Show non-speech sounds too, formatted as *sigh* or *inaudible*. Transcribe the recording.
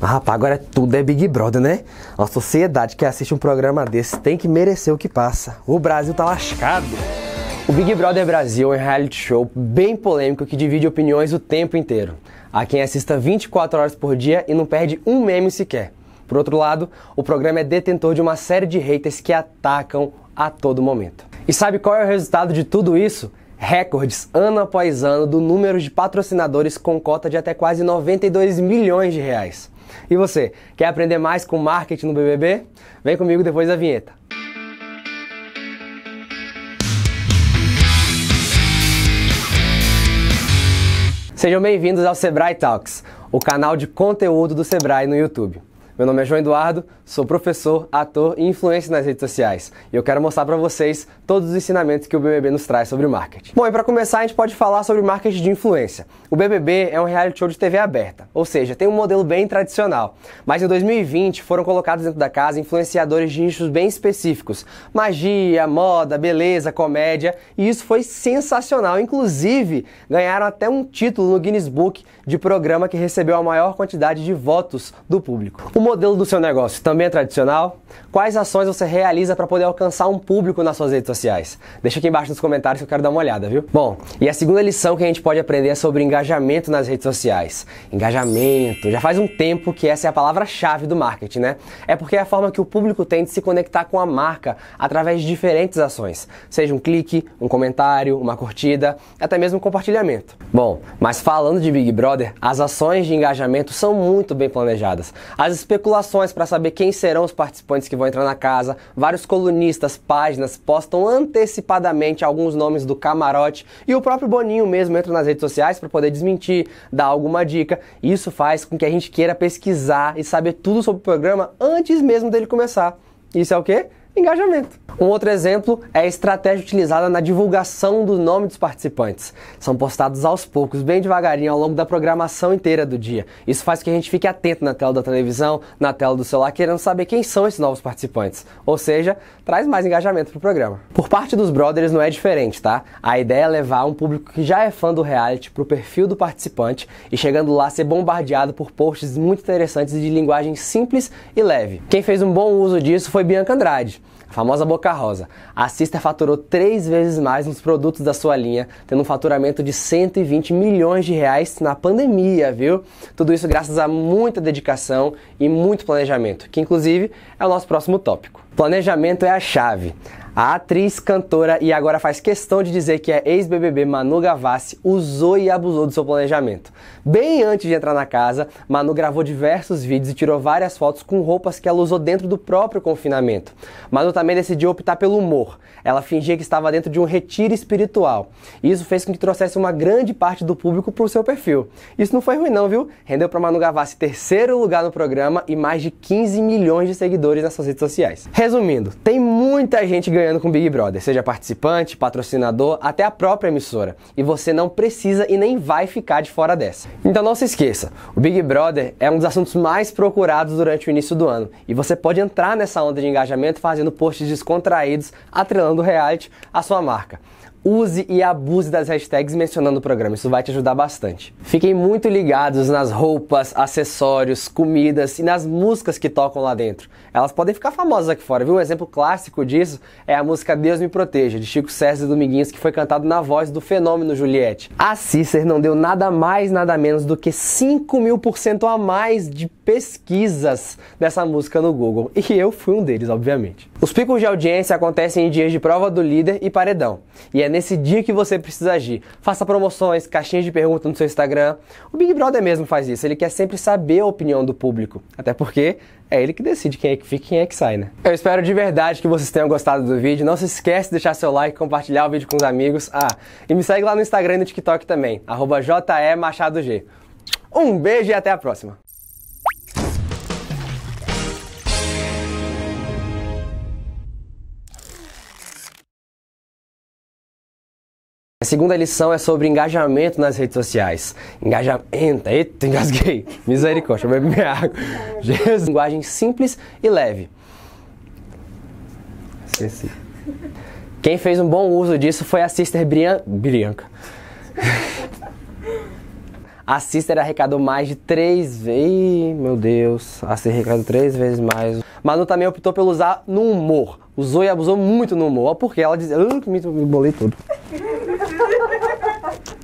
Mas, rapaz, agora tudo é Big Brother, né? A sociedade que assiste um programa desse tem que merecer o que passa. O Brasil tá lascado. O Big Brother Brasil é um reality show bem polêmico que divide opiniões o tempo inteiro. Há quem assista 24 horas por dia e não perde um meme sequer. Por outro lado, o programa é detentor de uma série de haters que atacam a todo momento. E sabe qual é o resultado de tudo isso? Recordes ano após ano do número de patrocinadores com cota de até quase 92 milhões de reais. E você, quer aprender mais com marketing no BBB? Vem comigo depois da vinheta. Sejam bem-vindos ao Sebrae Talks, o canal de conteúdo do Sebrae no YouTube. Meu nome é João Eduardo, sou professor, ator e influencer nas redes sociais. E eu quero mostrar para vocês todos os ensinamentos que o BBB nos traz sobre marketing. Bom, e para começar, a gente pode falar sobre marketing de influência. O BBB é um reality show de TV aberta, ou seja, tem um modelo bem tradicional. Mas em 2020 foram colocados dentro da casa influenciadores de nichos bem específicos: magia, moda, beleza, comédia, e isso foi sensacional. Inclusive, ganharam até um título no Guinness Book de programa que recebeu a maior quantidade de votos do público. O modelo do seu negócio também é tradicional? Quais ações você realiza para poder alcançar um público nas suas redes sociais? Deixa aqui embaixo nos comentários que eu quero dar uma olhada, viu? Bom, e a segunda lição que a gente pode aprender é sobre engajamento nas redes sociais. Engajamento. Já faz um tempo que essa é a palavra-chave do marketing, né? É porque é a forma que o público tem de se conectar com a marca através de diferentes ações, seja um clique, um comentário, uma curtida, até mesmo um compartilhamento. Bom, mas falando de Big Brother, as ações de engajamento são muito bem planejadas. As especulações para saber quem serão os participantes que vão entrar na casa, vários colunistas, páginas postam antecipadamente alguns nomes do camarote e o próprio Boninho mesmo entra nas redes sociais para poder desmentir, dar alguma dica. Isso faz com que a gente queira pesquisar e saber tudo sobre o programa antes mesmo dele começar. Isso é o quê? engajamento. Um outro exemplo é a estratégia utilizada na divulgação do nome dos participantes. São postados aos poucos, bem devagarinho, ao longo da programação inteira do dia. Isso faz que a gente fique atento na tela da televisão, na tela do celular, querendo saber quem são esses novos participantes. Ou seja, traz mais engajamento para o programa. Por parte dos brothers não é diferente, tá? A ideia é levar um público que já é fã do reality para o perfil do participante e chegando lá ser bombardeado por posts muito interessantes de linguagem simples e leve. Quem fez um bom uso disso foi Bianca Andrade. A famosa Boca Rosa. A Sister faturou três vezes mais nos produtos da sua linha, tendo um faturamento de 120 milhões de reais na pandemia, viu? Tudo isso graças a muita dedicação e muito planejamento, que inclusive é o nosso próximo tópico. Planejamento é a chave. A atriz, cantora e agora faz questão de dizer que é ex-BBB Manu Gavassi usou e abusou do seu planejamento. Bem antes de entrar na casa, Manu gravou diversos vídeos e tirou várias fotos com roupas que ela usou dentro do próprio confinamento. Manu também decidiu optar pelo humor. Ela fingia que estava dentro de um retiro espiritual. Isso fez com que trouxesse uma grande parte do público para o seu perfil. Isso não foi ruim não, viu? Rendeu para Manu Gavassi terceiro lugar no programa e mais de 15 milhões de seguidores nas suas redes sociais. Resumindo, tem muita gente ganhando com Big Brother, seja participante, patrocinador, até a própria emissora. E você não precisa e nem vai ficar de fora dessa. Então não se esqueça, o Big Brother é um dos assuntos mais procurados durante o início do ano. E você pode entrar nessa onda de engajamento fazendo posts descontraídos, atrelando o reality à sua marca use e abuse das hashtags mencionando o programa, isso vai te ajudar bastante. Fiquem muito ligados nas roupas, acessórios, comidas e nas músicas que tocam lá dentro. Elas podem ficar famosas aqui fora, viu? Um exemplo clássico disso é a música Deus Me Proteja, de Chico César e Dominguinhos, que foi cantado na voz do fenômeno Juliette. A Cícer não deu nada mais, nada menos do que 5 mil por cento a mais de pesquisas dessa música no Google e eu fui um deles, obviamente. Os picos de audiência acontecem em dias de prova do líder e paredão, e é nesse dia que você precisa agir. Faça promoções, caixinhas de perguntas no seu Instagram. O Big Brother mesmo faz isso, ele quer sempre saber a opinião do público, até porque é ele que decide quem é que fica e quem é que sai, né? Eu espero de verdade que vocês tenham gostado do vídeo. Não se esquece de deixar seu like, compartilhar o vídeo com os amigos. Ah, e me segue lá no Instagram e no TikTok também, arroba JE Machado G. Um beijo e até a próxima! A segunda lição é sobre engajamento nas redes sociais. Engajamento, eita, engasguei. *laughs* Misericórdia, bebe minha água. *laughs* Jesus. Linguagem simples e leve. Esqueci. Quem fez um bom uso disso foi a Sister Brian... Brianca. *laughs* A Sister arrecadou mais de três vezes. Meu Deus, a Sister arrecadou três vezes mais. Manu também optou pelo usar no humor. Usou e abusou muito no humor. Porque ela dizia. Uh, me bolei tudo. ハハハハ